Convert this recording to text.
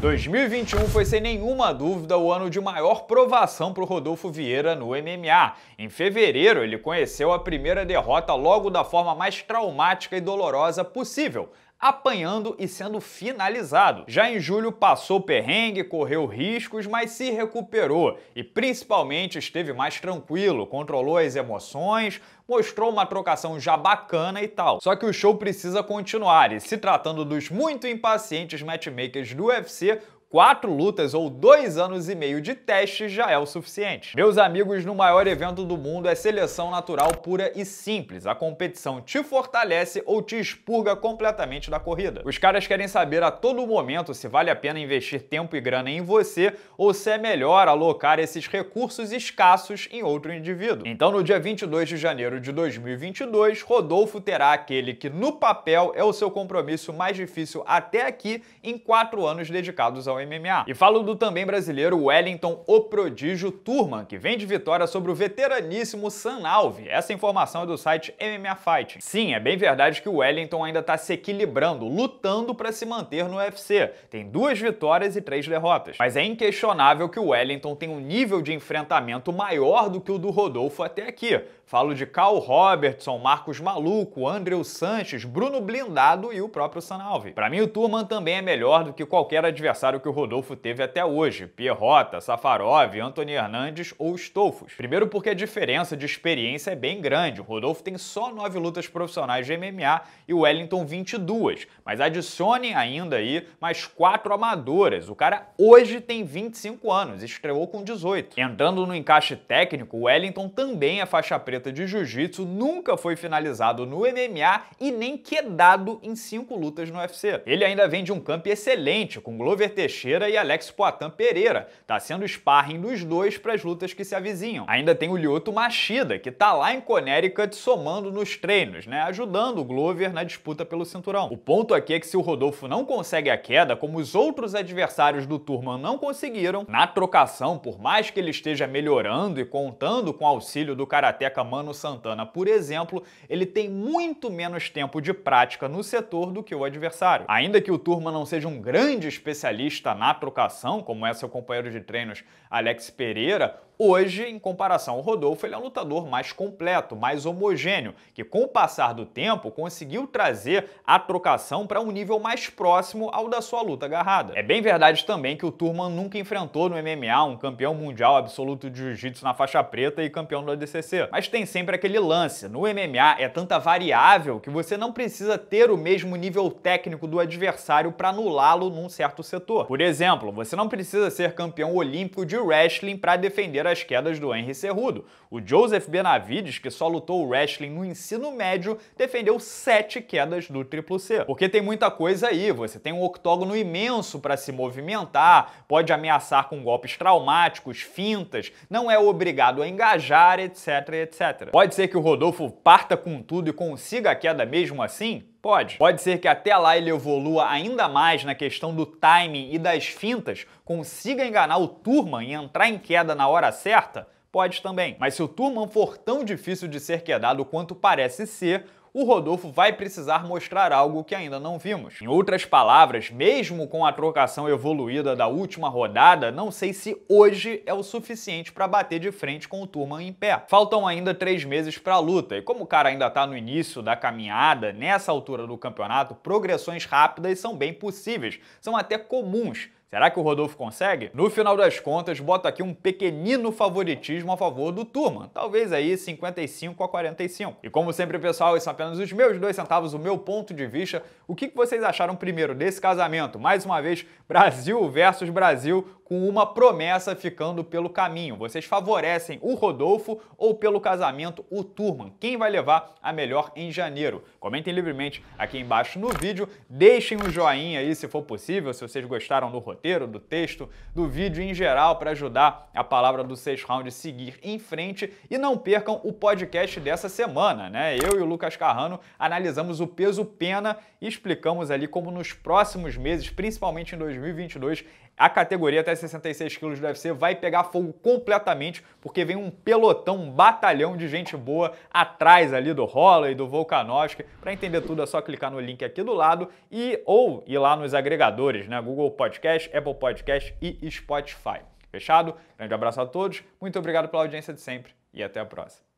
2021 foi sem nenhuma dúvida o ano de maior provação para o Rodolfo Vieira no MMA. Em fevereiro, ele conheceu a primeira derrota logo da forma mais traumática e dolorosa possível, apanhando e sendo finalizado. Já em julho passou perrengue, correu riscos, mas se recuperou e principalmente esteve mais tranquilo, controlou as emoções, mostrou uma trocação já bacana e tal. Só que o show precisa continuar e se tratando dos muito impacientes matchmakers do UFC, Quatro lutas ou dois anos e meio de teste já é o suficiente. Meus amigos, no maior evento do mundo é seleção natural pura e simples. A competição te fortalece ou te expurga completamente da corrida. Os caras querem saber a todo momento se vale a pena investir tempo e grana em você ou se é melhor alocar esses recursos escassos em outro indivíduo. Então, no dia 22 de janeiro de 2022, Rodolfo terá aquele que, no papel, é o seu compromisso mais difícil até aqui em quatro anos dedicados ao MMA. E falo do também brasileiro Wellington O Prodígio Turman, que vem de vitória sobre o veteraníssimo San Alve. Essa informação é do site MMA Fighting. Sim, é bem verdade que o Wellington ainda está se equilibrando, lutando para se manter no UFC. Tem duas vitórias e três derrotas. Mas é inquestionável que o Wellington tem um nível de enfrentamento maior do que o do Rodolfo até aqui. Falo de Cal Robertson, Marcos Maluco, Andrew Sanches, Bruno Blindado e o próprio Sanalve. Para mim, o Turman também é melhor do que qualquer adversário que o Rodolfo teve até hoje: Pierrota, Safarov, Anthony Hernandes ou Stolfos. Primeiro, porque a diferença de experiência é bem grande. O Rodolfo tem só nove lutas profissionais de MMA e o Wellington 22. Mas adicionem ainda aí mais quatro amadoras. O cara hoje tem 25 anos, estreou com 18. Entrando no encaixe técnico, o Wellington também é faixa preta de jiu-jitsu, nunca foi finalizado no MMA e nem quedado em cinco lutas no UFC. Ele ainda vem de um campo excelente com Glover Teixeira e Alex Poitin Pereira. Tá sendo sparring dos dois para as lutas que se avizinham. Ainda tem o Lyoto Machida, que tá lá em Connecticut somando nos treinos, né, ajudando o Glover na disputa pelo cinturão. O ponto aqui é que se o Rodolfo não consegue a queda, como os outros adversários do Turman não conseguiram, na trocação, por mais que ele esteja melhorando e contando com o auxílio do karateca Mano Santana, por exemplo, ele tem muito menos tempo de prática no setor do que o adversário. Ainda que o Turma não seja um grande especialista na trocação, como é seu companheiro de treinos Alex Pereira, Hoje, em comparação ao Rodolfo, ele é um lutador mais completo, mais homogêneo, que com o passar do tempo conseguiu trazer a trocação para um nível mais próximo ao da sua luta agarrada. É bem verdade também que o Turman nunca enfrentou no MMA um campeão mundial absoluto de jiu-jitsu na faixa preta e campeão do ADCC, mas tem tem sempre aquele lance. No MMA é tanta variável que você não precisa ter o mesmo nível técnico do adversário para anulá-lo num certo setor. Por exemplo, você não precisa ser campeão olímpico de wrestling para defender as quedas do Henry Cerrudo. O Joseph Benavides, que só lutou wrestling no ensino médio, defendeu sete quedas do triplo C. Porque tem muita coisa aí, você tem um octógono imenso para se movimentar, pode ameaçar com golpes traumáticos, fintas, não é obrigado a engajar, etc, etc. Pode ser que o Rodolfo parta com tudo e consiga a queda mesmo assim? Pode. Pode ser que até lá ele evolua ainda mais na questão do timing e das fintas, consiga enganar o Turman e entrar em queda na hora certa? Pode também. Mas se o Turman for tão difícil de ser quedado quanto parece ser, o Rodolfo vai precisar mostrar algo que ainda não vimos. Em outras palavras, mesmo com a trocação evoluída da última rodada, não sei se hoje é o suficiente para bater de frente com o Turman em pé. Faltam ainda três meses para a luta, e como o cara ainda está no início da caminhada, nessa altura do campeonato, progressões rápidas são bem possíveis, são até comuns Será que o Rodolfo consegue? No final das contas, boto aqui um pequenino favoritismo a favor do Turman. talvez aí 55 a 45. E como sempre, pessoal, esses são apenas os meus dois centavos, o meu ponto de vista. O que vocês acharam primeiro desse casamento? Mais uma vez, Brasil versus Brasil, com uma promessa ficando pelo caminho. Vocês favorecem o Rodolfo ou pelo casamento o Turman? Quem vai levar a melhor em janeiro? Comentem livremente aqui embaixo no vídeo, deixem um joinha aí se for possível, se vocês gostaram do roteiro roteiro, do texto, do vídeo em geral para ajudar a palavra do seis round seguir em frente e não percam o podcast dessa semana, né? Eu e o Lucas Carrano analisamos o peso pena e explicamos ali como nos próximos meses, principalmente em 2022, a categoria até 66 quilos do UFC vai pegar fogo completamente, porque vem um pelotão, um batalhão de gente boa atrás ali do Holloway, do Volkanovski. Para entender tudo é só clicar no link aqui do lado e ou ir lá nos agregadores, né? Google Podcast, Apple Podcast e Spotify. Fechado? Grande abraço a todos, muito obrigado pela audiência de sempre e até a próxima.